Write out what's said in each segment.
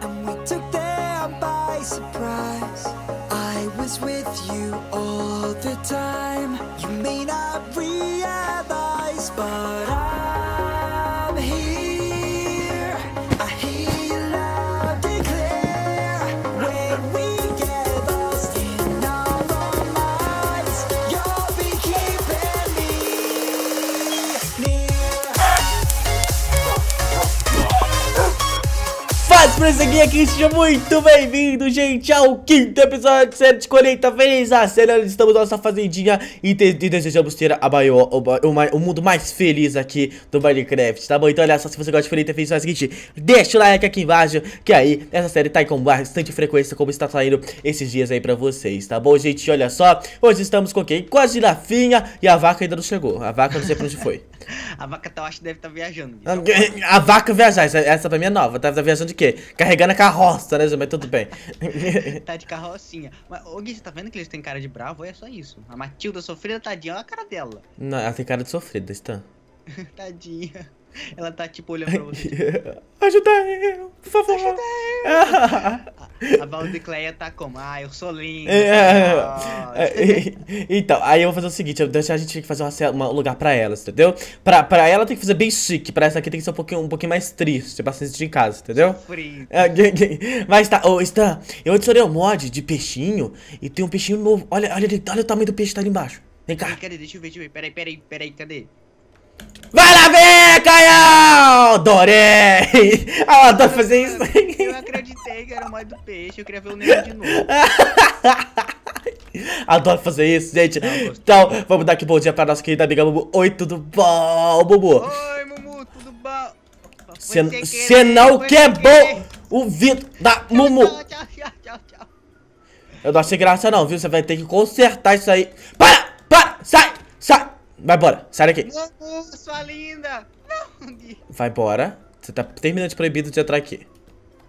and we took them by surprise. I was with you all the time. You may not realize, but I. Franceguinho aqui, seja muito bem-vindo, gente, ao quinto episódio de série de colheita feliz a cena, estamos na nossa fazendinha e, e desejamos ter a maior, o, o, o, mundo mais feliz aqui do Minecraft, tá bom? Então olha só, se você gosta de colheita feliz, faz o seguinte, deixa o like aqui embaixo, que aí essa série tá com bastante frequência, como está saindo esses dias aí pra vocês, tá bom, gente? Olha só, hoje estamos com quem? Com a girafinha e a vaca ainda não chegou, a vaca não sei pra onde foi. a vaca, eu acho que deve estar tá viajando. A, então. a, vaca viajar, essa, essa pra mim é nova, tá, tá viajando de quê? carregando a carroça, né, mas tudo bem. tá de carrocinha. Mas, ô Gui, você tá vendo que eles têm cara de bravo? É só isso. A Matilda sofrida, tadinha, olha a cara dela. Não, ela tem cara de sofrida, Stan. Tá. tadinha. Ela tá tipo olhando pra você. Tipo... Ajuda eu, por favor. Ajuda eu. A Valdecleia tá como? Ah, eu sou linda. É, é, é. é então, aí eu vou fazer o seguinte: eu gente a gente fazer um lugar pra elas, entendeu? Pra, pra ela tem que fazer bem chique, pra essa aqui tem que ser um pouquinho, um pouquinho mais triste, pra se em casa, entendeu? É, mas tá, ô, oh, Stan, eu adicionei um mod de peixinho e tem um peixinho novo. Olha, olha, olha o tamanho do peixe que tá ali embaixo. Vem cá. cadê? Deixa eu ver, deixa eu ver. Peraí, peraí, peraí, cadê? Vai lá ver, Caio! Adorei! Ah, tá fazendo isso. Eu acredito falei que era mais do peixe, eu queria ver o Nemo de novo. Adoro fazer isso, gente. Não, então, vamos dar aqui um bom dia pra nossa querida amiga Mumu. Oi, tudo bom, Mumu? Oi, Mumu, tudo bom? Você não quebrou o vidro da tchau, Mumu. Tchau, tchau, tchau, tchau. Eu não achei graça não, viu? Você vai ter que consertar isso aí. Para, para, sai, sai. Vai embora, sai daqui. Mumu, sua linda. Não, Gui. Vai embora. Você tá terminando de proibido de entrar aqui.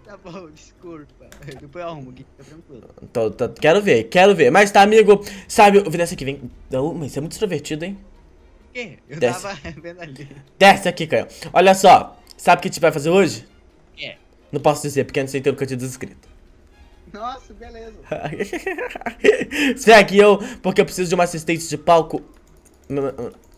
Tá bom, desculpa. Depois eu arrumo, Gui, tá tranquilo. Tô, tô, quero ver, quero ver. Mas tá, amigo, sabe, eu vi dessa aqui, vem. Oh, mas você é muito extrovertido, hein? Que? Eu Desce. tava vendo ali. Desce aqui, Caio. Olha só, sabe o que a gente vai fazer hoje? É. Não posso dizer, porque eu não sei ter o que eu inscrito. Nossa, beleza. Será que eu, porque eu preciso de uma assistente de palco.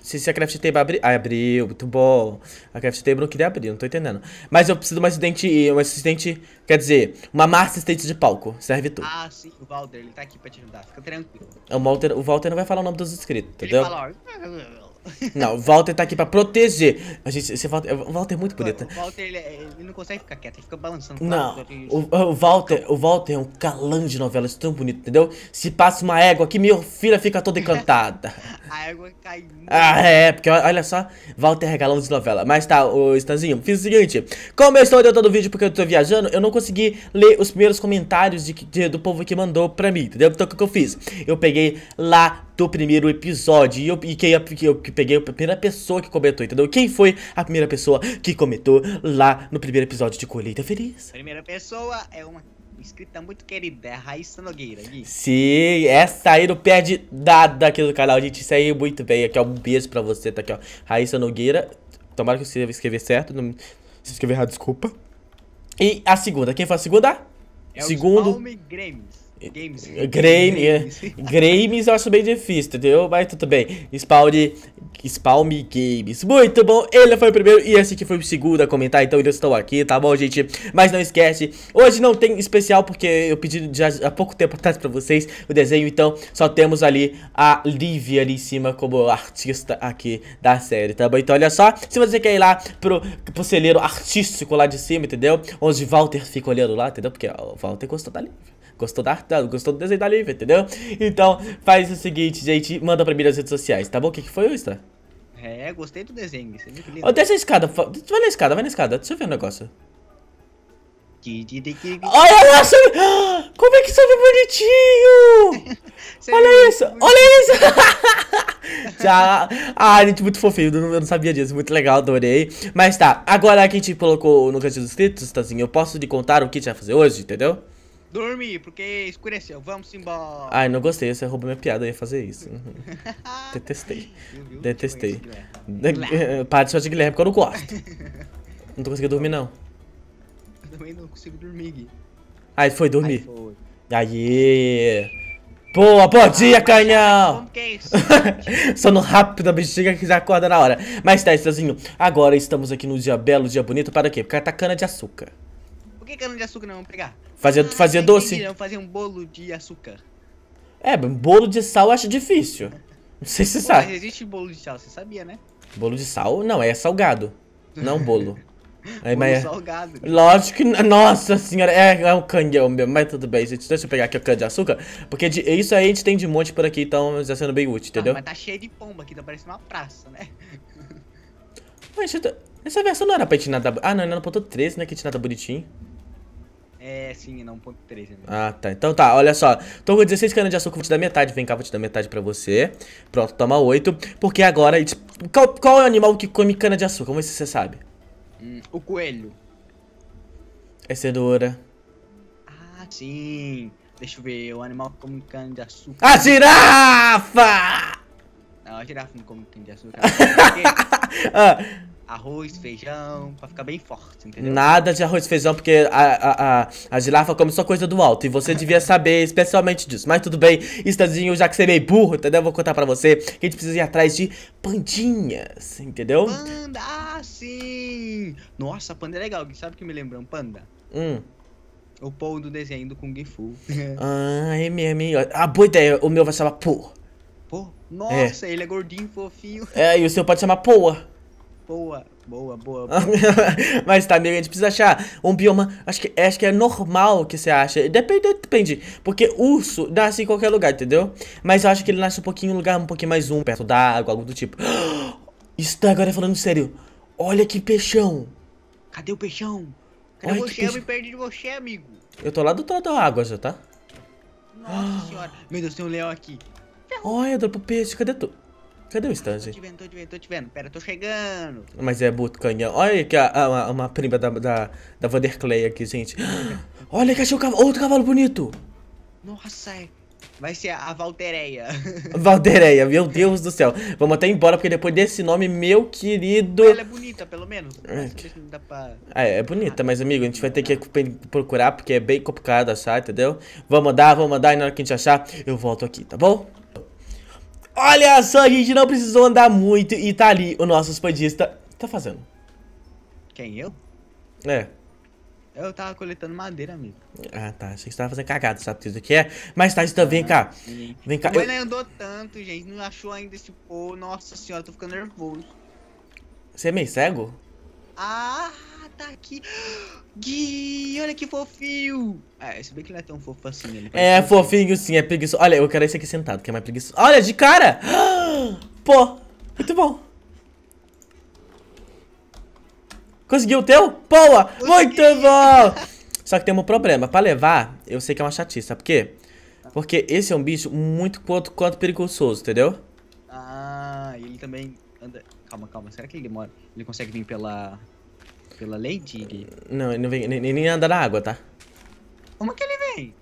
Se, se a Craft Table abrir. Ah, abriu, muito bom. A Craft Table não queria abrir, não tô entendendo. Mas eu preciso de uma assistente. Uma assistente. Quer dizer, uma má assistente de palco. Serve tudo. Ah, sim, o Walter, ele tá aqui pra te ajudar, fica tranquilo. É o Walter, o Walter não vai falar o nome dos inscritos, entendeu? Ele fala, ó. Ah, não, o Walter tá aqui pra proteger. A gente, esse Walter, o Walter é muito bonito. O Walter, ele, é, ele não consegue ficar quieto, ele fica balançando. Não, o, o, Walter, o Walter é um calã de novelas é tão bonito, entendeu? Se passa uma égua aqui, minha filha fica toda encantada. a égua cai. Ah, é, porque olha só, Walter é galão de novela. Mas tá, o Stanzinho, fiz o seguinte. Como eu estou adiantando o vídeo porque eu tô viajando, eu não consegui ler os primeiros comentários de, de do povo que mandou pra mim, entendeu? Então o que, que eu fiz? Eu peguei lá do primeiro episódio. E eu, e quem, eu, que peguei a primeira pessoa que comentou, entendeu? Quem foi a primeira pessoa que comentou lá no primeiro episódio de Colheita Feliz? Primeira pessoa é uma inscrita muito querida, é a Raíssa Nogueira. Gui. Sim, essa aí não perde nada aqui no canal, gente. Isso aí é muito bem. Aqui, ó, um beijo pra você, tá aqui, ó. Raíssa Nogueira. Tomara que você escrever certo. Não... Se escrever errado, desculpa. E a segunda, quem foi a segunda? É Segundo. Os Grêmios. Games. É. Games. Games eu acho bem difícil, entendeu? Mas tudo bem. Spawn, Spawn Games. Muito bom, ele foi o primeiro e esse aqui foi o segundo a comentar, então eu estou aqui, tá bom, gente? Mas não esquece, hoje não tem especial porque eu pedi já há pouco tempo atrás pra vocês o desenho, então só temos ali a Lívia ali em cima como artista aqui da série, tá bom? Então olha só, se você quer ir lá pro, pro celeiro artístico lá de cima, entendeu? Onde Walter fica olhando lá, entendeu? Porque o Walter gostou da Lívia. Gostou da gostou do desenho da Lívia, entendeu? Então, faz o seguinte, gente, manda pra mim nas redes sociais, tá bom? O que, que foi, Ustra? É, gostei do desenho, você viu que lindo. Oh, desce a escada, vai na escada, vai na escada, deixa eu ver um negócio. Olha lá, sobe... Como é que sobe bonitinho! Olha isso! Olha isso! Já... Ah, gente, muito fofinho, eu não sabia disso, muito legal, adorei. Mas tá, agora que a gente colocou no cantinho dos inscritos, Tazinho, eu posso te contar o que a gente vai fazer hoje, entendeu? Dormir, porque escureceu. Vamos embora. Ai, não gostei. Você roubou minha piada. Eu ia fazer isso. Detestei. Tipo, Detestei. de só de Guilherme, porque eu não gosto. Não tô conseguindo dormir, não. Eu também não consigo dormir, Gui. Aí foi dormir. Aí Boa, bom ah, dia, tá canhão! Como que é isso? Sono rápido, a bexiga que já acorda na hora. Mas tá, Estazinho, agora estamos aqui no dia belo, dia bonito, para o quê? Porque tá cana de açúcar que cana de açúcar não? Vamos pegar. Fazia, ah, fazia doce? não, um bolo de açúcar. É, bolo de sal eu acho difícil. Não sei se você Pô, sabe. Mas existe bolo de sal, você sabia, né? Bolo de sal? Não, é salgado. Não bolo. É, bolo mas... É- salgado. Lógico que. Nossa senhora, é, é um canhão mesmo. Mas tudo bem, gente. Deixa eu pegar aqui o cana de açúcar. Porque de, isso aí a gente tem de monte por aqui, então já sendo bem útil, entendeu? Ah, mas tá cheio de pomba aqui, tá parecendo uma praça, né? Mas essa versão não era pra gente nadar. Ah, não, era no ponto 13, né? Que a gente nada bonitinho. É, sim, não, 1.3. Ah, tá. Então tá, olha só. Tô com 16 canas de açúcar, vou te dar metade. Vem cá, vou te dar metade pra você. Pronto, toma 8. Porque agora... Tipo, qual, qual é o animal que come cana de açúcar? Vamos ver se você sabe. Hum, o coelho. É cenoura. Ah, sim. Deixa eu ver, o animal que come cana de açúcar... A ah, girafa! Não, a girafa não come cana de açúcar. ah arroz, feijão, pra ficar bem forte, entendeu? Nada de arroz e feijão, porque a, a, a, a girafa come só coisa do alto. E você devia saber especialmente disso. Mas tudo bem, Estadinho, já que você é meio burro, entendeu? Vou contar pra você que a gente precisa ir atrás de pandinhas, entendeu? Panda, ah, sim! Nossa, panda é legal. Sabe o que me lembrou um panda? Hum. O Paul do desenho do Kung Fu. ah, é mesmo. Ah, boa ideia. O meu vai chamar Po. Po? É. Nossa, é. ele é gordinho, fofinho. É, e o seu pode chamar Poa. Boa, boa, boa. boa. Mas tá, amigo, a gente precisa achar um bioma. Acho que, acho que é normal que você acha. Depende, depende. Porque urso nasce em qualquer lugar, entendeu? Mas eu acho que ele nasce um pouquinho em um lugar um pouquinho mais um, perto da água, algo do tipo. Isso tá agora falando sério. Olha que peixão. Cadê o peixão? Cadê Olha você? Peixe... Eu me perdi de você, amigo. Eu tô lá do lado da água já, tá? Nossa senhora. Meu Deus, tem um leão aqui. Olha, eu dou pro peixe. Cadê tu? Cadê o Stanzi? Tô te vendo, tô te vendo, tô te vendo. Pera, tô chegando. Mas é bocanhão. Olha aqui a, a, a, uma prima da, da, da Vanderclay aqui, gente. Olha que achei cavalo, outro cavalo bonito. Nossa, é... Vai ser a Valdereia. Valdereia, meu Deus do céu. Vamos até embora, porque depois desse nome, meu querido... Ela é bonita, pelo menos. É, que... pra... Ah, é, é bonita, ah. mas, amigo, a gente vai ter que procurar, porque é bem complicado achar, entendeu? Vamos andar, vamos andar, e na hora que a gente achar, eu volto aqui, tá bom? Olha só, a gente não precisou andar muito e tá ali o nosso espadista. Tá fazendo? Quem, eu? É. Eu tava coletando madeira, amigo. Ah, tá. Achei que você tava fazendo cagada, sabe tudo que é. Mas tá, então vem cá. Sim. Vem cá. O eu... andou tanto, gente. Não achou ainda esse povo. Nossa senhora, tô ficando nervoso. Você é meio cego? Ah! tá aqui. Gui, olha que fofinho. É, se bem que ele é tão fofo assim. Ele é, fofinho sim, é preguiçoso. Olha, eu quero esse aqui sentado, que é mais preguiçoso. Olha, de cara! Pô, muito bom. Conseguiu o teu? Boa! Muito bom! Só que tem um problema. Pra levar, eu sei que é uma chatice, sabe por quê? Tá. Porque esse é um bicho muito quanto, quanto perigoso, entendeu? Ah, ele também anda... Calma, calma. Será que ele demora? Ele consegue vir pela pela Lady Dig. Não, ele não vem nem, nem anda na água, tá? Como que ele vem?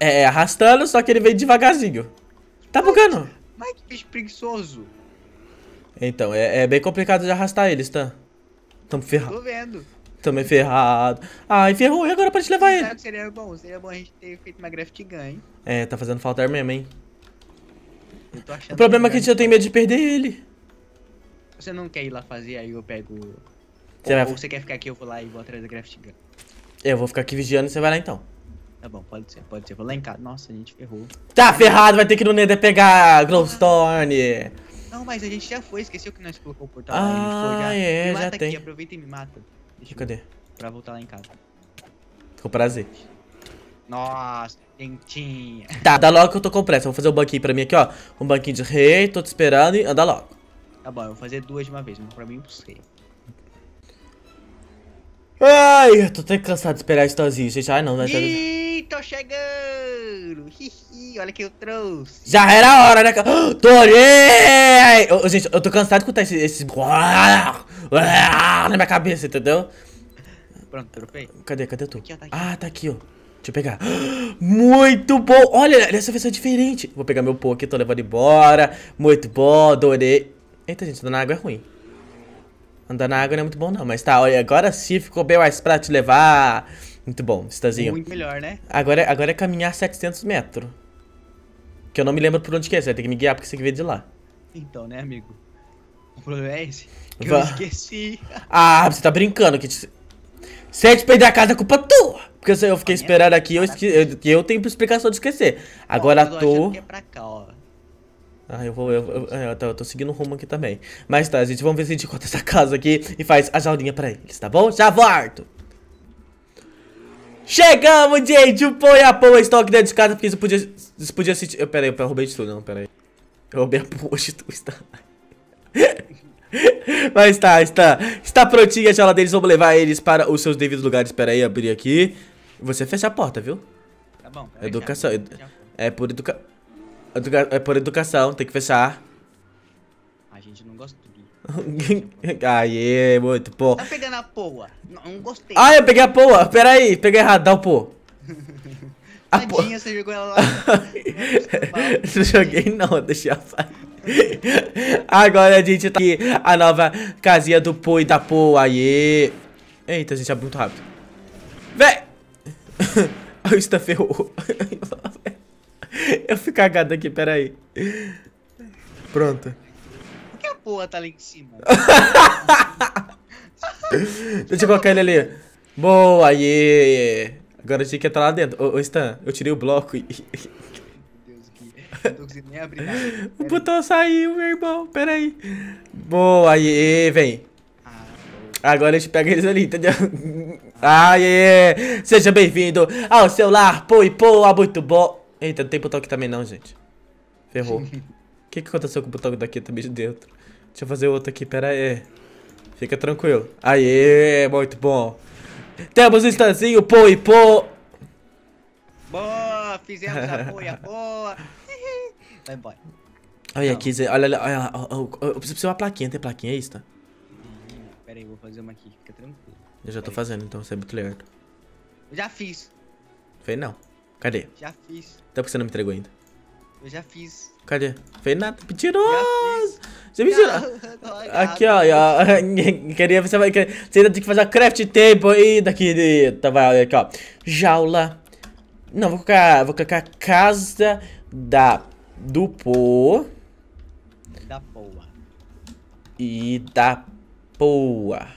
É, é, arrastando, só que ele vem devagarzinho. Tá mas, bugando. Mas que bicho preguiçoso. Então, é, é, bem complicado de arrastar eles, tá? Tamo ferrado. Tô vendo. Também ferrado. Ai, ah, ferrou. E agora pra gente levar Você ele? Sabe, seria bom. Seria bom a gente ter feito uma graft gun, hein? É, tá fazendo falta mesmo, hein? Eu tô o problema é que a gente já tem medo de perder ele. Você não quer ir lá fazer, aí eu pego você ou, vai... você quer ficar aqui, eu vou lá e vou atrás da Graft Gun. Eu vou ficar aqui vigiando e você vai lá então. Tá bom, pode ser, pode ser. Vou lá em casa. Nossa, a gente ferrou. Tá ferrado, vai ter que ir no Nether pegar Glowstone. Não, mas a gente já foi, esqueceu que nós colocamos o portal ah, lá. A gente foi já. Ah, é, me mata já tá aqui, tem. aproveita e me mata. Deixa Cadê? Eu, pra voltar lá em casa. Com prazer. Nossa, gentinha. Tá, dá logo que eu tô com pressa. Vou fazer um banquinho pra mim aqui, ó. Um banquinho de rei, tô te esperando e anda logo. Tá bom, eu vou fazer duas de uma vez, mas pra mim e pra você. Ai, eu tô até cansado de esperar isso sozinho, gente. Ai, não, não. Né, Ih, tô chegando. Hihi, olha que eu trouxe. Já era a hora, né? Ah, Torei! Oh, gente, eu tô cansado de escutar esse... esse... Na minha cabeça, entendeu? Pronto, tropei. Cadê, cadê tu? Aqui, ó, tá ah, tá aqui, ó. Deixa eu pegar. Muito bom! Olha, essa versão é diferente. Vou pegar meu pô aqui, tô levando embora. Muito bom, adorei. Eita, gente, dando água é ruim. Andar na água não é muito bom, não. Mas tá, olha, agora sim ficou bem mais pra te levar. Muito bom, Stazinho. Muito melhor, né? Agora, agora é caminhar 700 metros. Que eu não me lembro por onde que é. Você vai ter que me guiar porque você que veio de lá. Então, né, amigo? O problema é esse. Que Va eu esqueci. Ah, você tá brincando. que te... Se a gente perder a casa, é culpa tua. Porque eu fiquei ah, esperando aqui e eu, esque... eu, eu tenho explicação de esquecer. Agora Bom, tô... É pra cá, ah, eu vou. Eu, eu, é, eu, tô, eu, tô, seguindo o rumo aqui também. Mas tá, gente, vamos ver se a gente encontra essa casa aqui e faz a jaulinha pra eles, tá bom? Já volto! Chegamos, gente! O põe a pão estoque dentro de casa, porque isso podia. Isso podia assistir. Eu, pera aí, eu roubei de tudo, não, pera aí. Eu roubei a pão de tudo, está. Mas tá, está. Está prontinha a jaula deles, vamos levar eles para os seus devidos lugares. Pera aí, abrir aqui. Você fecha a porta, viu? Tá bom. Educação. É por educação é por educação, tem que fechar. A gente não gosta Aê, muito pô. Tá pegando a poa. Não, não gostei. Ah, eu peguei a poa. Pera aí, peguei errado. Dá o pô. a Tadinha, você jogou ela lá. não joguei não, deixei a Agora a gente tá aqui, a nova casinha do pô e da poa. Aê. Eita, a gente abriu é muito rápido. Véi. A Insta ferrou. Eu fui cagado aqui, peraí. Pronto. Por que a porra tá lá em cima? Deixa eu colocar ele ali. Boa, aí. Agora eu tinha que entrar lá dentro. Ô, ô Stan, eu tirei o bloco e... O botão saiu, meu irmão. Pera aí. Boa, aí, vem. Ah, Agora a gente pega eles ali, entendeu? Aê! Seja bem-vindo ao seu lar, pô e pô, muito bom. Eita, não tem botão aqui também não, gente. Ferrou. O que, que aconteceu com o botão daqui também de dentro? Deixa eu fazer outro aqui, pera aí. Fica tranquilo. Aê, muito bom. Temos um instanzinho, pô e pô. Boa, fizemos a boia boa. Vai embora. Olha aqui, olha, olha, olha, olha, eu preciso de uma plaquinha, tem plaquinha, é isso, tá? Pera aí, vou fazer uma aqui, fica tranquilo. Eu já tô fazendo, então você é muito lerdo. já fiz. Fez não. Cadê? Já fiz. Até então porque você não me entregou ainda? Eu já fiz. Cadê? Fez nada. Mentiroso! Você tirou. Aqui, ó. ó. Queria, você, vai, você ainda tem que fazer a craft table ainda, querida. Tá, vai, aqui, ó. Jaula. Não, vou colocar, vou colocar casa da do po. Da poa. E da poa.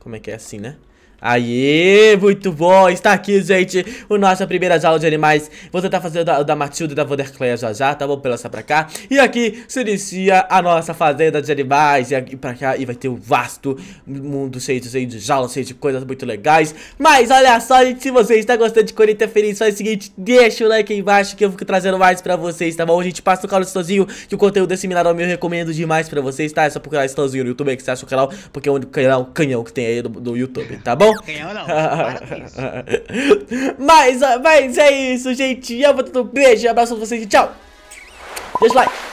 Como é que é assim, né? Aê, muito bom, está aqui, gente, o nossa primeira aula de animais Vou tentar tá fazer o da, da Matilda e da Vandercleia já já, tá bom? Pela pra cá E aqui se inicia a nossa fazenda de animais E aqui pra cá, e vai ter um vasto mundo cheio de, cheio de jaulas, cheio de coisas muito legais Mas olha só, gente, se você está gostando de Corinthians Feliz Faz o seguinte, deixa o like aí embaixo que eu fico trazendo mais pra vocês, tá bom? A gente passa o canal sozinho, que o conteúdo desse mineral eu recomendo demais pra vocês, tá? É só procurar Stanzinho no YouTube, é que você acha o canal Porque é o único canal canhão que tem aí no, do YouTube, tá bom? não. não. Para com isso. mas, mas é isso, gente. Eu vou dando um beijo, abraço pra vocês e tchau. Deixa o like.